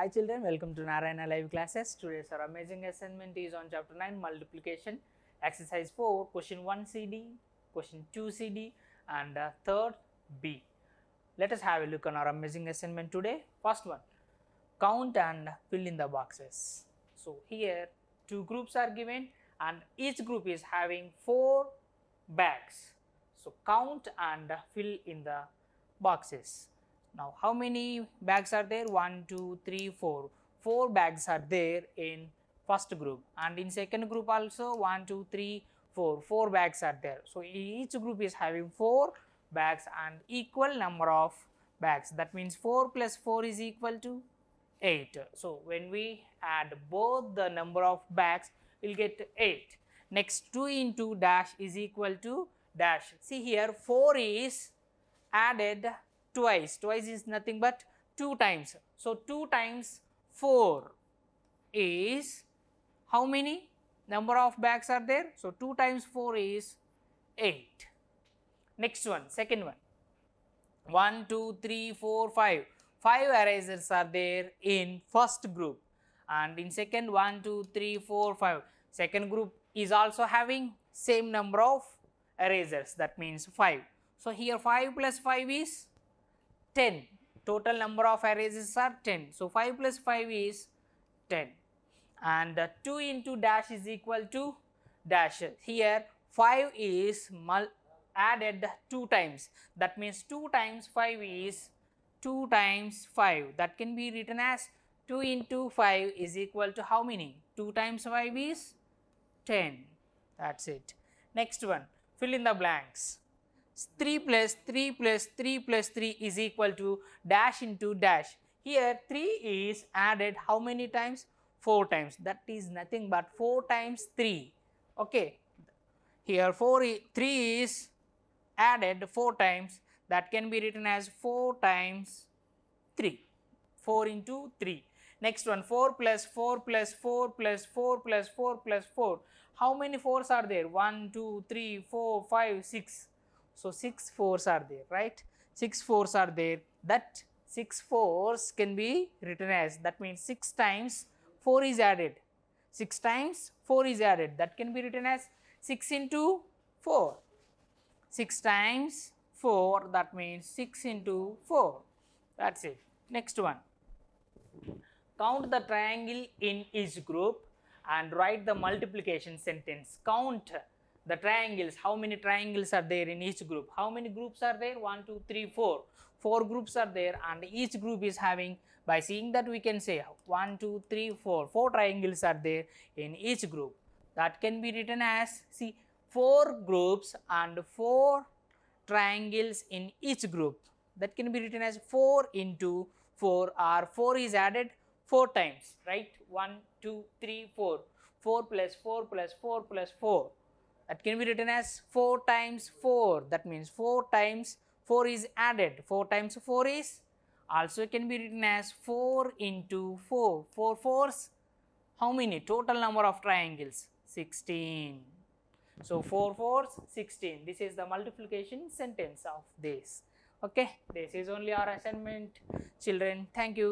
Hi children, welcome to Narayana Live Classes. Today's our amazing assignment is on chapter 9 multiplication, exercise 4, question 1 CD, question 2 CD and uh, third B. Let us have a look on our amazing assignment today. First one, count and fill in the boxes. So here two groups are given and each group is having four bags. So count and fill in the boxes. Now, how many bags are there? 1, 2, 3, 4. 4 bags are there in first group and in second group also 1, 2, 3, 4. 4 bags are there. So, each group is having 4 bags and equal number of bags. That means 4 plus 4 is equal to 8. So, when we add both the number of bags, we will get 8. Next 2 into dash is equal to dash. See here 4 is added twice. Twice is nothing but 2 times. So, 2 times 4 is how many number of bags are there? So, 2 times 4 is 8. Next one, second one. 1, 2, 3, 4, 5. 5 erasers are there in first group and in second 1, 2, 3, 4, 5, second Second group is also having same number of erasers that means 5. So, here 5 plus 5 is 10. Total number of arrays are 10. So, 5 plus 5 is 10 and uh, 2 into dash is equal to dash. Here 5 is mul added 2 times. That means 2 times 5 is 2 times 5. That can be written as 2 into 5 is equal to how many? 2 times 5 is 10. That is it. Next one, fill in the blanks. 3 plus 3 plus 3 plus 3 is equal to dash into dash. Here 3 is added how many times? 4 times. That is nothing but 4 times 3. Okay. Here 4 3 is added 4 times. That can be written as 4 times 3. 4 into 3. Next one 4 plus 4 plus 4 plus 4 plus 4 plus 4. How many 4s are there? 1, 2, 3, 4, 5, 6. So, 6 4s are there, right? 6 4s are there. That 6 4s can be written as that means 6 times 4 is added. 6 times 4 is added. That can be written as 6 into 4. 6 times 4 that means 6 into 4. That is it. Next one. Count the triangle in each group and write the multiplication sentence. Count the triangles how many triangles are there in each group how many groups are there 1 2 3 4 four groups are there and each group is having by seeing that we can say 1 2 3 4 four triangles are there in each group that can be written as see four groups and four triangles in each group that can be written as 4 into 4 or 4 is added 4 times right 1 2 3 4 4 plus 4 plus 4 plus 4 that can be written as 4 times 4 that means 4 times 4 is added 4 times 4 is also can be written as 4 into 4 4 fours how many total number of triangles 16 so 4 fours 16 this is the multiplication sentence of this okay this is only our assignment children thank you